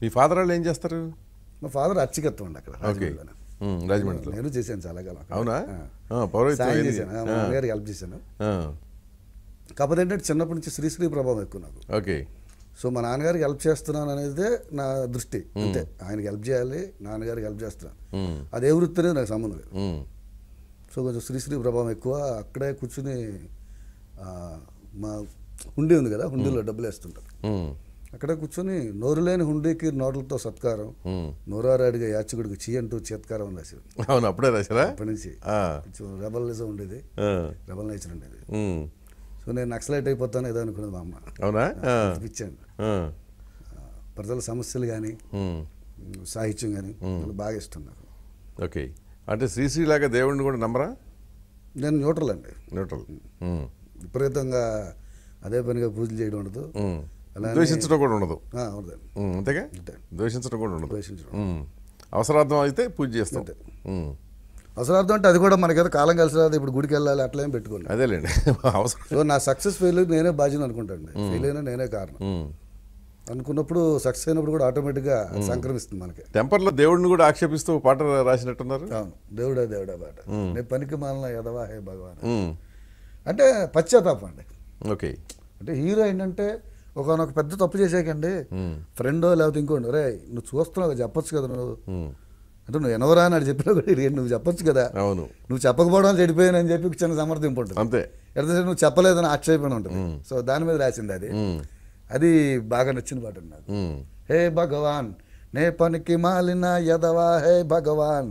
మీ father వాళ్ళు ఏం చేస్తారు మా ఫాదర్ అర్చకత్వం అండి అక్కడ రాజమండ్రిలో నేను చేశాను చాలా కాలం అవునా గారికి హెల్ప్ చేశాను కాకపోతే ఏంటంటే చిన్నప్పటి నుంచి శ్రీశ్రీ ప్రభావం ఎక్కువ నాకు ఓకే సో మా నాన్నగారికి హెల్ప్ చేస్తున్నాను అనేది నా దృష్టి అంతే ఆయనకి హెల్ప్ చేయాలి నాన్నగారికి హెల్ప్ చేస్తున్నాను అదే వృత్తి అనేది నాకు సంబంధం లేదు సో కొంచెం శ్రీశ్రీ ప్రభావం ఎక్కువ అక్కడే కూర్చుని మా హుండీ ఉంది కదా హుండీలో డబ్బులు వేస్తుంటారు అక్కడ కూర్చొని నోరులేని హుండీకి నోరులతో సత్కారం నోరారాడిగా యాచకుడికి చీ అంటూ చేత్కారం అని రాశారు అవును అప్పుడే రాశారా అప్పటి నుంచి రెబలిజం ఉండేది రెబల్ నేచర్ ఉండేది సో నేను నక్సలైట్ అయిపోతాను ఏదో అనుకునేది మా అమ్మ అవునా పిచ్చాను ప్రజల సమస్యలు కానీ సాహిత్యం కానీ బాగా ఇష్టం నాకు ఓకే అంటే శ్రీశ్రీ లాగా దేవుడిని కూడా నమ్మరా నేను న్యూట్రల్ అండి న్యూట్రల్ విపరీతంగా అదే పనిగా పూజలు చేయడం ఉండదు ద్వేషించడం కూడా ఉండదు అంతేగా ద్వేషించడం కూడా ఉండదు అవసరార్థం అయితే పూజ చేస్తుంటే అవసరార్థం అంటే అది కూడా మనకేదో కాలం కలిసి రాదు ఇప్పుడు గుడికి వెళ్ళాలి అట్లా ఏం పెట్టుకోండి అదేలేండి అవసరం సో నా సక్సెస్ ఫెయిల్ నేనే బాధ్యత అనుకుంటాను ఫెయిల్ అయినా నేనే కారణం అనుకున్నప్పుడు సక్సెస్ అయినప్పుడు కూడా ఆటోమేటిక్గా సంక్రమిస్తుంది మనకి టెంపర్లో దేవుడిని కూడా ఆక్షేపిస్తూ పాట రాసినట్టున్నారు అవును దేవుడే పాట నేను పనికి మాలిన యదవా హే భగవాన్ అంటే పశ్చాత్తాపం అండి ఓకే అంటే హీరో ఏంటంటే ఒకనొక పెద్ద తప్పు చేసాకండి ఫ్రెండో లేకపోతే ఇంకోండి రే నువ్వు చూస్తున్నావు చెప్పొచ్చు కదా నువ్వు అంటే నువ్వు ఎనవరా అని చెప్పినా కూడా నువ్వు చెప్పొచ్చు కదా అవును నువ్వు చెప్పకపోవడం అని చెప్పి చిన్న సమర్థింపు ఉంటుంది అంతే ఎట్లా నువ్వు చెప్పలేదని ఆక్షేపణ ఉంటుంది సో దాని మీద రాసింది అది అది బాగా నచ్చిన పాట నాకు హే భగవాన్ నే పనికి మాలిన యదవా హే భగవాన్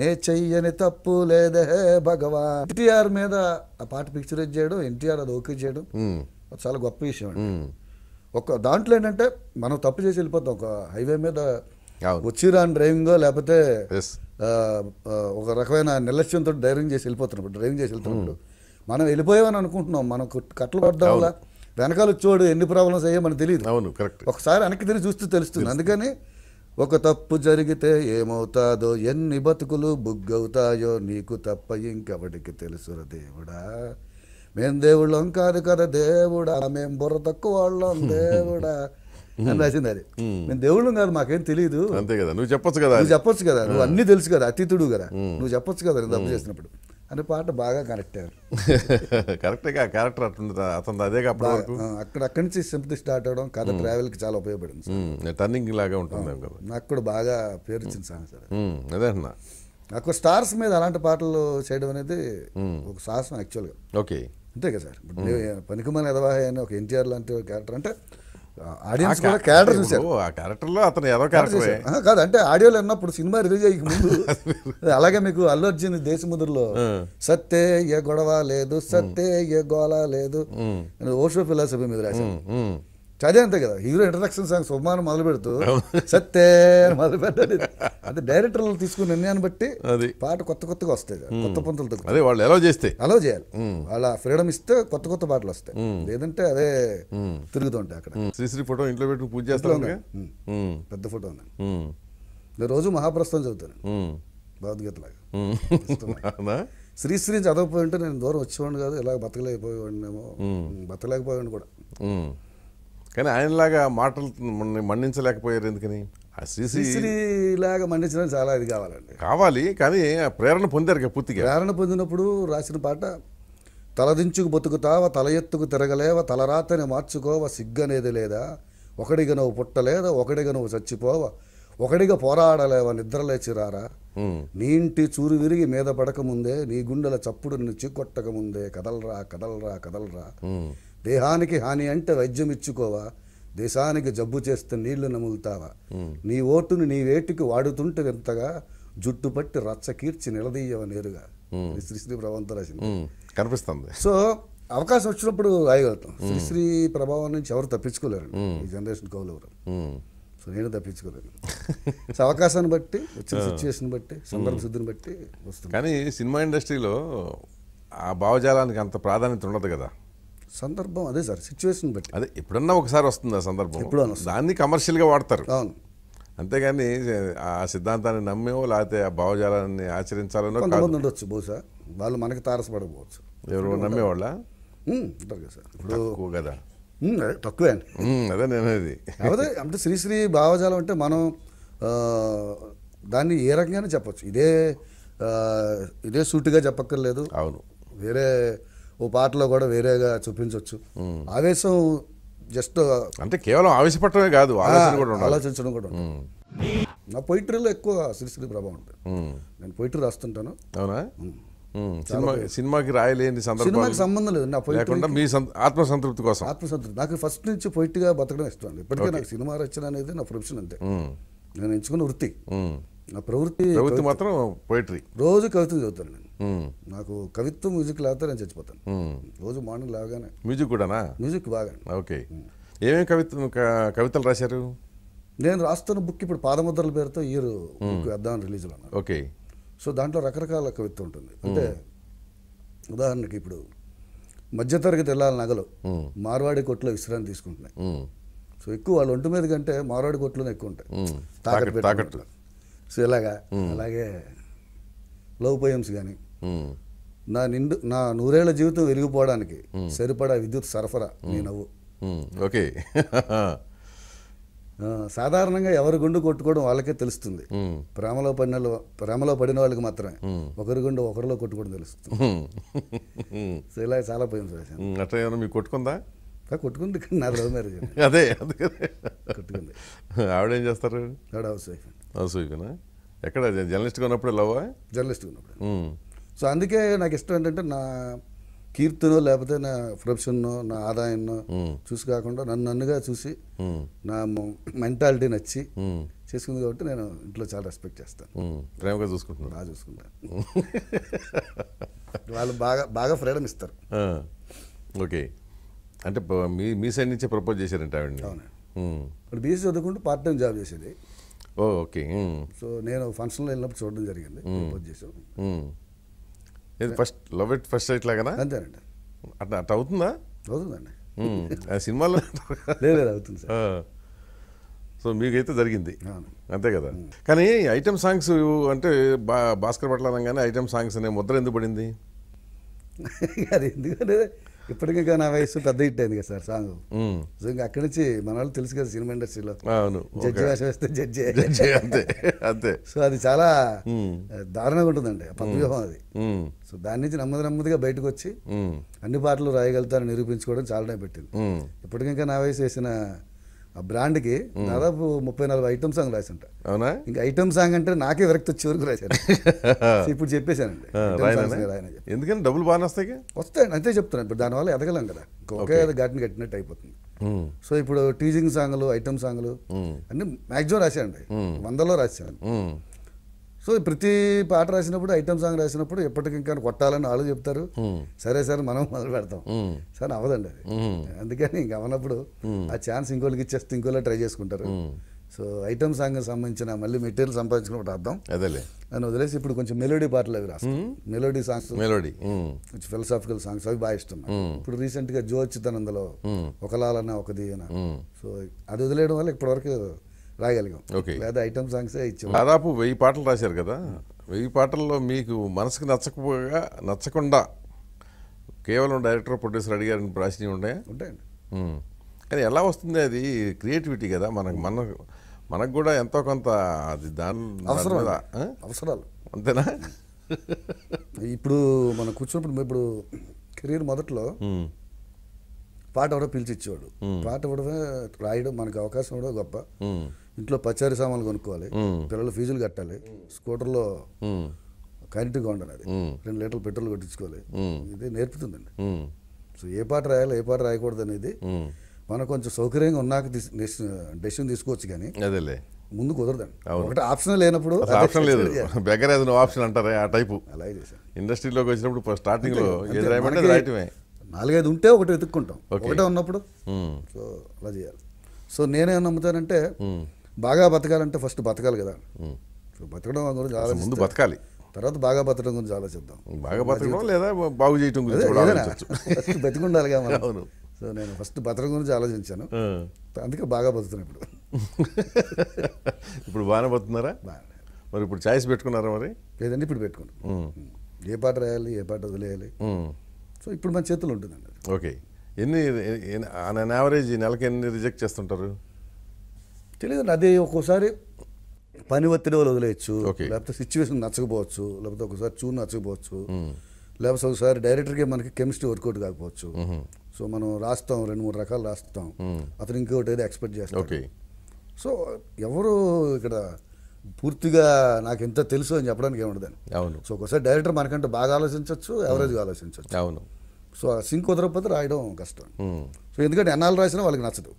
నే చెయ్యని తప్పు లేదే హే భగవాన్ ఎన్టీఆర్ మీద ఆ పాట పిక్చర్ చేయడం ఎన్టీఆర్ అది ఓకే చేయడం చాలా గొప్ప విషయం అండి ఒక దాంట్లో ఏంటంటే మనం తప్పు చేసి వెళ్ళిపోతాం ఒక హైవే మీద వచ్చిరాని డ్రైవింగ్ లేకపోతే ఒక రకమైన నిర్లక్ష్యంతో డ్రైవింగ్ చేసి వెళ్ళిపోతున్నప్పుడు డ్రైవింగ్ చేసి వెళ్తున్నప్పుడు hmm. మనం వెళ్ళిపోయామని అనుకుంటున్నాం మనకు కట్టలు పడ్డం వల్ల వెనకాల వచ్చేవాడు ఎన్ని ప్రాబ్లమ్స్ అయ్యో మనకు తెలియదు అవును కరెక్ట్ ఒకసారి వెనక్కి తిరిగి చూస్తే తెలుస్తుంది అందుకని ఒక తప్పు జరిగితే ఏమవుతాదో ఎన్ని బతుకులు బుగ్గవుతాయో నీకు తప్ప ఇంకెవడికి తెలుసురా దేవుడా మేము దేవుళ్ళం కాదు కదా దేవుడా మేం బుర్ర తక్కువ వాళ్ళం దేవుడా అని రాసింది అది మేము దేవుళ్ళం కాదు మాకేం తెలియదు అంతే కదా నువ్వు చెప్పొచ్చు కదా నువ్వు చెప్పొచ్చు కదా నువ్వు అన్నీ తెలుసు కదా అతిథుడు కదా నువ్వు చెప్పొచ్చు కదా నేను తప్పు చేసినప్పుడు అనే పాట బాగా కనెక్ట్ అయ్యారు కరెక్ట్గా క్యారెక్టర్ అతను అదే కాబట్టి అక్కడ అక్కడి నుంచి సింపతి స్టార్ట్ అవడం కథ ట్రావెల్కి చాలా ఉపయోగపడింది టర్నింగ్ లాగా ఉంటుంది నాకు కూడా బాగా పేరు వచ్చింది సాంగ్ సార్ అదే అన్నా నాకు స్టార్స్ మీద అలాంటి పాటలు చేయడం అనేది ఒక సాహసం యాక్చువల్గా ఓకే అంతే కదా సార్ పనికిమాల ఎదవాహ అని ఒక ఎన్టీఆర్ లాంటి క్యారెక్టర్ అంటే ఆడియన్స్ కూడా క్యారెక్టర్ చూసారు ఆ లో అతను ఏదో క్యారెక్టర్ కాదు అంటే ఆడియోలో ఉన్నప్పుడు సినిమా రిలీజ్ అయ్యి ముందు అలాగే మీకు అల్లు అర్జున్ దేశముద్రలో సత్తే ఏ గొడవ లేదు సత్తే ఏ గోళ లేదు ఓషో ఫిలాసఫీ మీద రాశాను చదే అంతే కదా హీరో ఇంట్రడక్షన్ సాంగ్స్ ఉపమానం మొదలు పెడుతూ సత్తే మొదలు పెట్టాడు అంటే డైరెక్టర్లు తీసుకున్న నిర్ణయాన్ని బట్టి పాట కొత్త కొత్తగా వస్తాయి కొత్త పంతులు అదే వాళ్ళు ఎలా చేస్తే అలా చేయాలి వాళ్ళ ఫ్రీడమ్ ఇస్తే కొత్త కొత్త పాటలు వస్తాయి లేదంటే అదే తిరుగుతుంటాయి అక్కడ శ్రీశ్రీ ఫోటో ఇంట్లో పెట్టి పూజ చేస్తాను పెద్ద ఫోటో ఉంది నేను రోజు మహాప్రస్థం చదువుతాను భగవద్గీత లాగా శ్రీశ్రీ చదవకపోయి ఉంటే నేను దూరం వచ్చేవాడిని కాదు ఇలా బతకలేకపోయేవాడినేమో బతకలేకపోయాడు కూడా కానీ ఆయనలాగా మాటలు మన్నించలేకపోయారు ఎందుకని లాగా మన్నించిన చాలా ఇది కావాలండి కావాలి కానీ ప్రేరణ పొందారు కదా పూర్తిగా ప్రేరణ పొందినప్పుడు రాసిన పాట తలదించుకు బతుకుతావ తల ఎత్తుకు తిరగలేవ తలరాతని మార్చుకోవ సిగ్గనేది లేదా ఒకడిగా నువ్వు పుట్టలేదా ఒకడిగా నువ్వు చచ్చిపోవ ఒకడిగా పోరాడలేవా నిద్రలేచి రారా నీ ఇంటి చూరు విరిగి మీద పడకముందే నీ గుండెల చప్పుడు నిన్ను చీకొట్టకముందే కదలరా కదలరా కదలరా దేహానికి హాని అంటే వైద్యం ఇచ్చుకోవా దేశానికి జబ్బు చేస్తే నీళ్లు నములుతావా నీ ఓటును నీ వేటికి వాడుతుంటే వింతగా జుట్టు పట్టి రచ్చ కీర్చి నిలదీయవ నేరుగా శ్రీశ్రీ ప్రవంత రాసింది కనిపిస్తుంది సో అవకాశం వచ్చినప్పుడు రాయగలుగుతాం శ్రీశ్రీ ప్రభావం నుంచి ఎవరు తప్పించుకోలేరు ఈ జనరేషన్ కవులు ఎవరు సో నేను తప్పించుకోలేను సో అవకాశాన్ని బట్టి వచ్చిన సిచ్యువేషన్ బట్టి సందర్భ శుద్ధిని బట్టి వస్తుంది కానీ సినిమా ఇండస్ట్రీలో ఆ భావజాలానికి అంత ప్రాధాన్యత ఉండదు కదా సందర్భం అదే సార్ సిచ్యువేషన్ బట్టి అదే ఎప్పుడన్నా ఒకసారి వస్తుంది ఆ సందర్భం ఎప్పుడు దాన్ని కమర్షియల్గా వాడతారు అవును అంతేగాని ఆ సిద్ధాంతాన్ని నమ్మేవో లేకపోతే ఆ భావజాలాన్ని ఆచరించాలనో కొంతమంది ఉండొచ్చు బహుశా వాళ్ళు మనకి తారసపడకపోవచ్చు ఎవరు నమ్మేవాళ్ళ ఉంటారు కదా సార్ ఇప్పుడు కదా తక్కువే అండి అదే నేను అది అదే అంటే శ్రీశ్రీ భావజాలం అంటే మనం దాన్ని ఏ రకంగానే చెప్పచ్చు ఇదే ఇదే సూటిగా చెప్పక్కర్లేదు అవును వేరే ఓ పాటలో కూడా వేరేగా చూపించవచ్చు ఆవేశం జస్ట్ అంటే కేవలం ఆవేశపడటమే కాదు ఆలోచించడం కూడా నా పొయిటరీలో ఎక్కువ సిరిసిరి ప్రభావం ఉంటుంది నేను పొయిటరీ రాస్తుంటాను అవునా సినిమాకి రాయలేని సినిమాకి సంబంధం లేదు నా లేకుండా మీ ఆత్మసంతృప్తి కోసం ఆత్మసంతృప్తి నాకు ఫస్ట్ నుంచి పొయిట్గా బతకడం ఇష్టం ఇప్పటికే నాకు సినిమా రచన అనేది నా ప్రొఫెషన్ అంతే నేను ఎంచుకున్న వృత్తి నా ప్రవృత్తి ప్రవృత్తి మాత్రం పోయిటరీ రోజు కవిత్వం చదువుతాను నేను నాకు కవిత్వం మ్యూజిక్ లేకపోతే నేను చచ్చిపోతాను రోజు మార్నింగ్ లాగానే మ్యూజిక్ కూడానా మ్యూజిక్ బాగా ఓకే ఏమేమి కవిత్వం కవితలు రాశారు నేను రాస్తున్న బుక్ ఇప్పుడు పాదముద్రల పేరుతో ఇయర్ బుక్ వేద్దామని అన్నారు ఓకే సో దాంట్లో రకరకాల కవిత్వం ఉంటుంది అంటే ఉదాహరణకి ఇప్పుడు మధ్యతరగతి వెళ్ళాలి నగలు మార్వాడి కొట్లో విశ్రాంతి తీసుకుంటున్నాయి సో ఎక్కువ వాళ్ళ ఒంటి మీద కంటే మార్వాడి కొట్లోనే ఎక్కువ ఉంటాయి తాకట్టు సో ఇలాగా అలాగే లవ్ పోయమ్స్ కానీ నా నిండు నా నూరేళ్ల జీవితం వెలిగిపోవడానికి సరిపడా విద్యుత్ సరఫరా నీ నవ్వు ఓకే సాధారణంగా ఎవరి గుండు కొట్టుకోవడం వాళ్ళకే తెలుస్తుంది ప్రేమలో పడిన ప్రేమలో పడిన వాళ్ళకి మాత్రమే ఒకరి గుండు ఒకరిలో కొట్టుకోవడం తెలుస్తుంది ఇలా చాలా పోయింది సార్ అట్లా ఏమైనా మీకు కొట్టుకుందా కొట్టుకుంది కానీ నా రోజు మ్యారేజ్ అదే అదే కొట్టుకుంది ఆవిడేం చేస్తారు ఆవిడ హౌస్ వైఫ్ అసూయనా ఎక్కడ జర్నలిస్ట్గా ఉన్నప్పుడు లవ్వా జర్నలిస్ట్గా ఉన్నప్పుడు సో అందుకే నాకు ఇష్టం ఏంటంటే నా కీర్తినో లేకపోతే నా ప్రొఫెషన్నో నా ఆదాయంనో చూసి కాకుండా నన్ను నన్నుగా చూసి నా మెంటాలిటీ నచ్చి చేసుకుంది కాబట్టి నేను ఇంట్లో చాలా రెస్పెక్ట్ చేస్తాను ప్రేమగా చూసుకుంటున్నాను బాగా చూసుకుంటాను వాళ్ళు బాగా బాగా ఫ్రీడమ్ ఇస్తారు ఓకే అంటే మీ మీ సైడ్ నుంచే ప్రపోజ్ చేశారంట ఆవిడ అవునండి బీసీ చదువుకుంటూ పార్ట్ టైం జాబ్ చేసేది ఓకే సో నేను ఫంక్షన్లో వెళ్ళినప్పుడు చూడడం జరిగింది చేసాం ఇది first love it first sight లాగా అంతేనండి అట్లా అట్లా అవుతుందా అవుతుందండి ఆ సినిమాలో లేదు అవుతుంది సార్ సో మీకైతే జరిగింది అంతే కదా కానీ ఐటమ్ సాంగ్స్ అంటే బా భాస్కర్ పట్ల అనగానే ఐటమ్ సాంగ్స్ అనే ముద్ర ఎందుకు పడింది అది ఎందుకంటే ఇప్పటికీ నా వయసు పెద్ద హిట్ అయింది కదా సార్ సాంగ్ సో ఇంకా అక్కడి నుంచి మన వాళ్ళు తెలుసు కదా సినిమా ఇండస్ట్రీలో జడ్జి వేసి వేస్తే జడ్జి అంతే అంతే సో అది చాలా దారుణంగా ఉంటుందండి పద్వ్యూహం అది సో దాని నుంచి నెమ్మది నెమ్మదిగా బయటకు వచ్చి అన్ని పాటలు రాయగలుగుతారని నిరూపించుకోవడం చాలానే పెట్టింది ఇప్పటికింకా నా వయసు వేసిన ఆ బ్రాండ్కి దాదాపు ముప్పై నాలుగు ఐటమ్ సాంగ్ రాసింట అవునా ఇంకా ఐటమ్ సాంగ్ అంటే నాకే విరక్తి వచ్చే వరకు రాశాను ఇప్పుడు చెప్పేశానండి ఎందుకంటే డబ్బులు బాగా వస్తాయి వస్తాయి అంతే చెప్తున్నాను ఇప్పుడు దానివల్ల ఎదగలం కదా ఒకే ఘాటిని కట్టినట్టు అయిపోతుంది సో ఇప్పుడు టీజింగ్ సాంగ్లు ఐటమ్ సాంగ్లు అన్ని మ్యాక్సిమం రాశానండి వందలో రాశాను సో ప్రతి పాట రాసినప్పుడు ఐటమ్ సాంగ్ రాసినప్పుడు ఎప్పటికింకా కొట్టాలని వాళ్ళు చెప్తారు సరే సరే మనం మొదలు పెడతాం సరే అవ్వదండి అది అందుకని ఇంక అవనప్పుడు ఆ ఛాన్స్ ఇంకోళ్ళకి ఇచ్చేస్తే ఇంకోలా ట్రై చేసుకుంటారు సో ఐటమ్ సాంగ్ సంబంధించిన మళ్ళీ మెటీరియల్ సంపాదించుకున్నప్పుడు అర్థం అదే నన్ను వదిలేసి ఇప్పుడు కొంచెం మెలోడీ పాటలు అవి రాస్తాను మెలోడీ సాంగ్స్ మెలోడీ కొంచెం ఫిలసాఫికల్ సాంగ్స్ అవి బాగా ఇష్టం ఇప్పుడు రీసెంట్గా జో అందులో ఒకలాలన్న ఒక దీవెన సో అది వదిలేయడం వల్ల ఇప్పటివరకు రాయగలిగాం లేదా ఐటమ్ సాంగ్స్ ఇచ్చాం దాదాపు వెయ్యి పాటలు రాశారు కదా వెయ్యి పాటల్లో మీకు మనసుకు నచ్చకపోగా నచ్చకుండా కేవలం డైరెక్టర్ ప్రొడ్యూసర్ అడిగారు రాసినవి ఉంటాయా ఉంటాయండి కానీ ఎలా వస్తుంది అది క్రియేటివిటీ కదా మనకు మన మనకు కూడా ఎంతో కొంత అది దాని అవసరం అవసరాలు అంతేనా ఇప్పుడు మనం కూర్చున్నప్పుడు ఇప్పుడు కెరీర్ మొదట్లో పాట ఎవడో పిలిచిచ్చేవాడు పాట కూడా రాయడం మనకు అవకాశం కూడా గొప్ప ఇంట్లో పచారీ సామాన్లు కొనుక్కోవాలి పిల్లలు ఫీజులు కట్టాలి స్కూటర్లో కరెంటుగా ఉండాలి అది రెండు లీటర్లు పెట్రోల్ కొట్టించుకోవాలి ఇది నేర్పుతుందండి సో ఏ పాట రాయాలి ఏ పాట రాయకూడదు అనేది మనం కొంచెం సౌకర్యంగా ఉన్నాక డెసిషన్ తీసుకోవచ్చు కానీ ముందు కుదరదండి ఒకటి ఆప్షన్ లేనప్పుడు ఆప్షన్ లేదు బెగర్ ఏదైనా ఆప్షన్ అంటారే ఆ టైపు అలాగే చేశాను ఇండస్ట్రీలోకి వచ్చినప్పుడు స్టార్టింగ్ లో ఏది నాలుగైదు ఉంటే ఒకటి వెతుక్కుంటాం ఒకటే ఉన్నప్పుడు సో అలా చేయాలి సో నేనేం నమ్ముతానంటే బాగా బతకాలంటే ఫస్ట్ బతకాలి కదా సో బతకడం గురించి ముందు బతకాలి తర్వాత బాగా బతకడం గురించి ఆలోచిద్దాం బాగా బతకడం లేదా బాగు చేయడం గురించి బతికుండాలిగా మనం అవును సో నేను ఫస్ట్ బతకడం గురించి ఆలోచించాను అందుకే బాగా బతుకుతున్నాను ఇప్పుడు ఇప్పుడు బాగానే బతున్నారా మరి ఇప్పుడు ఛాయిస్ పెట్టుకున్నారా మరి లేదండి ఇప్పుడు పెట్టుకున్నాను ఏ పాట రాయాలి ఏ పాట వదిలేయాలి సో ఇప్పుడు మన చేతులు ఉంటుందండి ఓకే ఎన్ని ఆన్ యావరేజ్ నెలకి ఎన్ని రిజెక్ట్ చేస్తుంటారు తెలియదు అదే ఒక్కోసారి పని ఒత్తిడి వాళ్ళు వదిలేయచ్చు లేకపోతే సిచ్యువేషన్ నచ్చకపోవచ్చు లేకపోతే ఒకసారి చూ నచ్చకపోవచ్చు లేకపోతే ఒకసారి డైరెక్టర్కి మనకి కెమిస్ట్రీ వర్కౌట్ కాకపోవచ్చు సో మనం రాస్తాం రెండు మూడు రకాలు రాస్తాం అతను ఇంకోటి ఏదో ఎక్స్పెక్ట్ చేస్తాం సో ఎవరు ఇక్కడ పూర్తిగా నాకు ఎంత తెలుసు అని చెప్పడానికి ఏముండదని అవును సో ఒకసారి డైరెక్టర్ మనకంటే బాగా ఆలోచించవచ్చు ఎవరేజ్గా ఆలోచించవచ్చు అవును సో సింక్ కుదరకపోతే రాయడం కష్టం సో ఎందుకంటే ఎన్నాళ్ళు రాసినా వాళ్ళకి నచ్చదు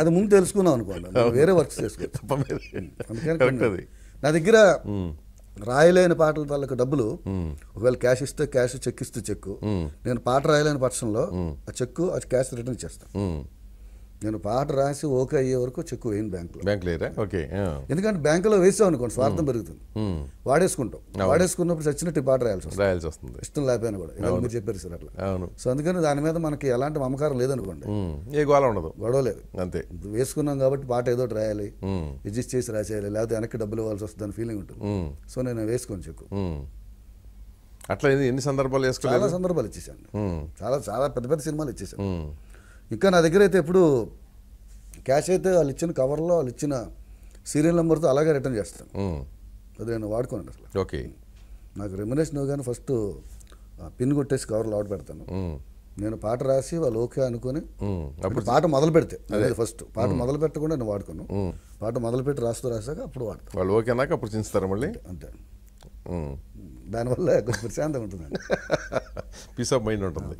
అది ముందు తెలుసుకున్నాం అనుకోండి వేరే వర్క్ చేసుకోవచ్చు నా దగ్గర రాయలేని పాటల వాళ్ళకి డబ్బులు ఒకవేళ క్యాష్ ఇస్తే క్యాష్ చెక్ ఇస్తే చెక్ నేను పాట రాయలేని పక్షంలో ఆ చెక్ ఆ క్యాష్ రిటర్న్ చేస్తాను నేను పాట రాసి ఓకే అయ్యే వరకు చెక్ వేయను బ్యాంకులో బ్యాంకులో ఓకే ఎందుకంటే బ్యాంకులో వేసావు అనుకోండి స్వార్థం పెరుగుతుంది వాడేసుకుంటాం వాడేసుకున్నప్పుడు చచ్చినట్టు పాట రాయాల్సి వస్తుంది రాయాల్సి వస్తుంది ఇష్టం లేకపోయినా కూడా మీరు చెప్పారు సార్ అట్లా సో అందుకని దాని మీద మనకి ఎలాంటి మమకారం లేదనుకోండి ఏ గోళ ఉండదు గొడవ లేదు అంతే వేసుకున్నాం కాబట్టి పాట ఏదో రాయాలి రిజిస్ట్ చేసి రాసేయాలి లేకపోతే వెనక్కి డబ్బులు ఇవ్వాల్సి వస్తుంది అని ఫీలింగ్ ఉంటుంది సో నేను వేసుకొని చెక్కు అట్లా ఎన్ని సందర్భాలు వేసుకోవాలి చాలా సందర్భాలు ఇచ్చేసాను చాలా చాలా పెద్ద పెద్ద సినిమాలు ఇచ్చేసాను ఇంకా నా దగ్గర అయితే ఎప్పుడు క్యాష్ అయితే వాళ్ళు ఇచ్చిన కవర్లో వాళ్ళు ఇచ్చిన సీరియల్ నెంబర్తో అలాగే రిటర్న్ చేస్తాను అది నేను వాడుకోను అసలు ఓకే నాకు రెమ్యునేషన్ కానీ ఫస్ట్ పిన్ కొట్టేసి కవర్లో ఆర్డర్ పెడతాను నేను పాట రాసి వాళ్ళు ఓకే అనుకుని అప్పుడు పాట మొదలు పెడితే అదే ఫస్ట్ పాట మొదలు పెట్టకుండా నేను వాడుకోను పాట మొదలు పెట్టి రాస్తూ రాసాక అప్పుడు వాడతాను వాళ్ళు ఓకే అన్నాక అప్పుడు చించుతారు మళ్ళీ అంతే దానివల్ల కొంచెం ప్రశాంతంగా ఉంటుందండి పీస్ ఆఫ్ మైండ్ ఉంటుంది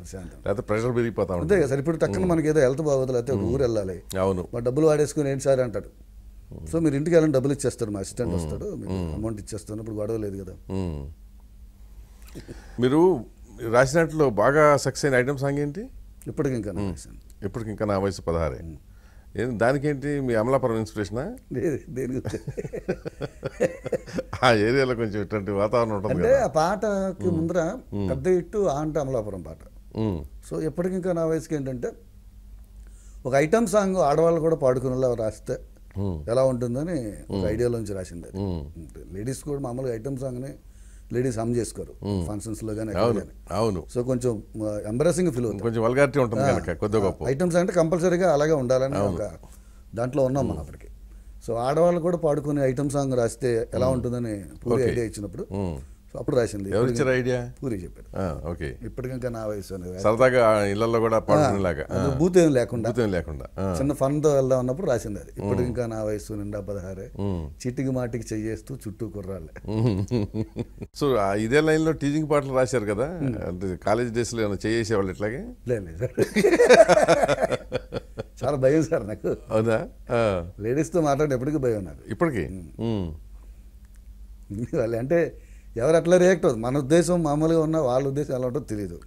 లేకపోతే ప్రెషర్ పెరిగిపోతా ఉంటుంది సరే ఇప్పుడు తక్కువ మనకి ఏదో హెల్త్ బాగోదు లేకపోతే ఊరు వెళ్ళాలి అవును మా డబ్బులు వాడేసుకుని ఏంటి సార్ అంటాడు సో మీరు ఇంటికి వెళ్ళిన డబ్బులు ఇచ్చేస్తాడు మా అసిస్టెంట్ వస్తాడు అమౌంట్ ఇచ్చేస్తాను ఇప్పుడు గొడవ లేదు కదా మీరు రాసినట్లు బాగా సక్సెస్ అయిన ఐటమ్ సాంగ్ ఏంటి ఇప్పటికింకా ఇప్పటికింకా నా వయసు పదహారే ఏం దానికేంటి మీ అమలాపురం ఇన్స్పిరేషన్ ఆ ఏరియాలో కొంచెం ఇట్లాంటి వాతావరణం ఉంటుంది అంటే ఆ పాటకి ముందర పెద్ద ఇట్టు ఆ అంటే అమలాపురం పాట సో ఎప్పటికింకా నా వయసుకి ఏంటంటే ఒక ఐటమ్ సాంగ్ ఆడవాళ్ళు కూడా పాడుకునేలా రాస్తే ఎలా ఉంటుందని ఒక ఐడియాలోంచి రాసింది లేడీస్ కూడా మామూలుగా ఐటమ్ సాంగ్ని లేడీస్ హమ్ చేసుకోరు ఫంక్షన్స్ లో అవును సో కొంచెం ఎంబరాసింగ్ ఫీల్ కొంచెం వల్గారిటీ ఉంటుంది ఐటమ్స్ అంటే కంపల్సరీగా అలాగే ఉండాలని ఒక దాంట్లో ఉన్నాం మనం అప్పటికి సో ఆడవాళ్ళు కూడా పాడుకునే ఐటమ్ సాంగ్ రాస్తే ఎలా ఉంటుందని పూర్తి ఐడియా ఇచ్చినప్పుడు సో అప్పుడు రాసింది ఎవరిచ్చారు ఐడియా పూరి చెప్పాడు ఓకే ఇప్పటికింకా నా వయసు సరదాగా ఇళ్లలో కూడా పాడుకునేలాగా భూతేం లేకుండా లేకుండా చిన్న ఫన్తో వెళ్దాం అన్నప్పుడు రాసింది అది ఇప్పటికింకా నా వయసు నిండా పదహారే చిటికి మాటికి చెయ్యేస్తూ చుట్టూ కుర్రాలే సో ఇదే లైన్ లో టీచింగ్ పాటలు రాశారు కదా కాలేజ్ డేస్ లో ఏమైనా చేసేవాళ్ళు ఇట్లాగే లేదు చాలా భయం సార్ నాకు అవునా లేడీస్తో మాట్లాడే ఎప్పటికీ భయం నాకు ఇప్పటికీ వాళ్ళు అంటే ఎవరు అట్లా రియాక్ట్ అవుతుంది మన ఉద్దేశం మామూలుగా ఉన్న వాళ్ళ ఉద్దేశం ఎలా ఉంటుందో తెలియదు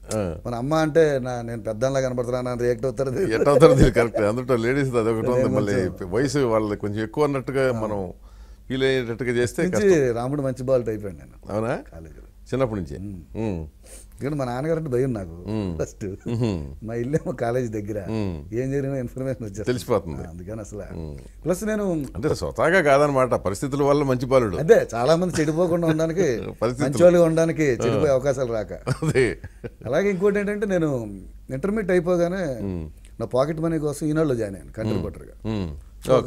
మన అమ్మ అంటే నా నేను పెద్దలా కనపడుతున్నా రియాక్ట్ అవుతారు ఎట్ అవుతారు కరెక్ట్ అందులో లేడీస్ ఉంది మళ్ళీ వయసు వాళ్ళది కొంచెం ఎక్కువ అన్నట్టుగా మనం ఫీల్ అయ్యేటట్టుగా చేస్తే రాముడు మంచి బాల్ అయిపోయాడు నేను అవునా కాలేజీలో చిన్నప్పటి నుంచి ఎందుకంటే మా నాన్నగారు అంటే భయం నాకు ఫస్ట్ మా ఇల్లేమో కాలేజ్ దగ్గర ఏం జరిగిన ఇన్ఫర్మేషన్ వచ్చేది తెలిసిపోతుంది అందుకని అసలు ప్లస్ నేను అంటే స్వతహాగా కాదనమాట పరిస్థితుల వల్ల మంచి పాలుడు అదే చాలా మంది చెడిపోకుండా ఉండడానికి మంచివాళ్ళుగా ఉండడానికి చెడిపోయే అవకాశాలు రాక అలాగే ఇంకోటి ఏంటంటే నేను ఇంటర్మీడియట్ అయిపోగానే నా పాకెట్ మనీ కోసం ఈనాడులో జాయిన్ అయ్యాను కంట్రిబ్యూటర్గా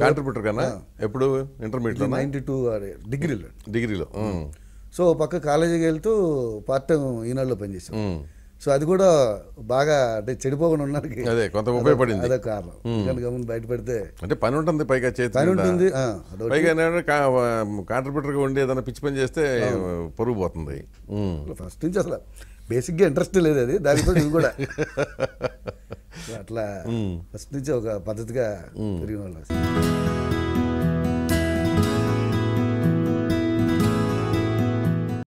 కాంట్రిబ్యూటర్ కన్నా ఎప్పుడు ఇంటర్మీడియట్ నైన్టీ టూ డిగ్రీలో డిగ్రీలో సో పక్క కాలేజీకి వెళ్తూ పార్ట్ టైం ఈనాడులో పనిచేసాం సో అది కూడా బాగా అంటే చెడిపోకుండా ఉన్నాడు అదే కొంత ఉపయోగపడింది అదే కారణం బయటపడితే అంటే పని ఉంటుంది పైగా పని ఉంటుంది కాంట్రిబ్యూటర్గా ఉండి ఏదైనా పిచ్చి పని చేస్తే పొరుగు పోతుంది ఫస్ట్ నుంచి అసలు బేసిక్గా ఇంట్రెస్ట్ లేదు అది దానితో ఇది కూడా అట్లా ఫస్ట్ నుంచి ఒక పద్ధతిగా పెరిగిన వాళ్ళు